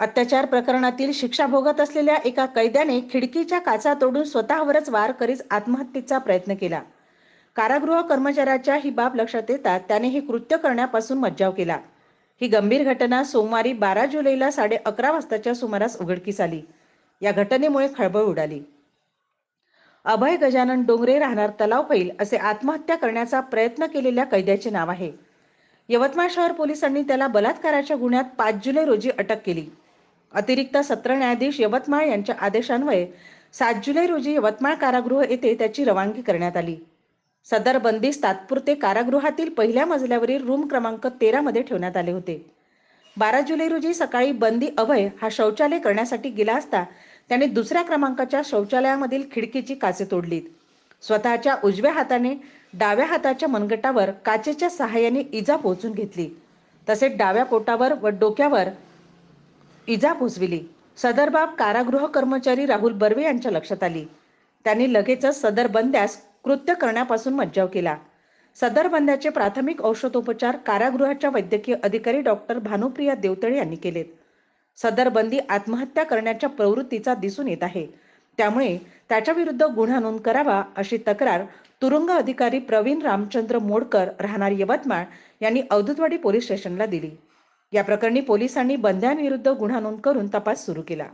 अत्याचार प्रकरणातील शिक्षा भोगत असलेल्या एका कैद्याने खिडकीच्या काचा तोडून स्वतःवरच वार करीत आत्महत्येचा प्रयत्न केला कारागृह कर्मचाऱ्याच्या ही बाब लक्षात येता त्याने हे कृत्य करण्यापासून मज्जाव केला ही गंभीर घटना सोमवारी बारा जुलैला साडे अकरा वाजताच्या सुमारास उघडकीस आली या घटनेमुळे खळबळ उडाली अभय गजानन डोंगरे राहणार तलाव फैल असे आत्महत्या करण्याचा प्रयत्न केलेल्या कैद्याचे नाव आहे यवतमाळ शहर पोलिसांनी त्याला बलात्काराच्या गुन्ह्यात पाच जुलै रोजी अटक केली अतिरिक्त सत्र न्यायाधीश यवतमाळ यांच्या आदेशान्वये सात जुलै रोजी यवतमाळ कारागृह येथे त्याची रवानगी करण्यात आली सदर बंदीस तात्पुरते कारागृहातील पहिल्या मजल्यावरील रूम क्रमांक मध्ये ठेवण्यात आले होते बारा जुलै रोजी सकाळी बंदी अभय हा शौचालय करण्यासाठी गेला असता त्याने दुसऱ्या क्रमांकाच्या शौचालयामधील खिडकीची काचे तोडली स्वतःच्या उजव्या हाताने डाव्या हाताच्या मनगटावर काचेच्या सहाय्याने इजा पोहोचून घेतली तसेच डाव्या पोटावर व डोक्यावर इजा पोचविली सदर बाब कारागृह कर्मचारी राहुल बर्वे यांच्या लक्षात आली त्यांनी लगेचच सदर बंद्यास कृत्य करण्यापासून मज्जाव केला सदर बंद्याचे प्राथमिक औषधोपचार कारागृहाच्या वैद्यकीय अधिकारी डॉक्टर भानुप्रिया देवतळे यांनी केलेत सदर बंदी आत्महत्या करण्याच्या प्रवृत्तीचा दिसून येत आहे त्यामुळे त्याच्याविरुद्ध गुन्हा नोंद करावा अशी तक्रार तुरुंग अधिकारी प्रवीण रामचंद्र मोडकर राहणार यवतमाळ यांनी औदुतवाडी पोलीस स्टेशनला दिली या प्रकरणी पोलिसांनी बंध्यांविरुद्ध गुन्हा नोंद करून तपास सुरू केला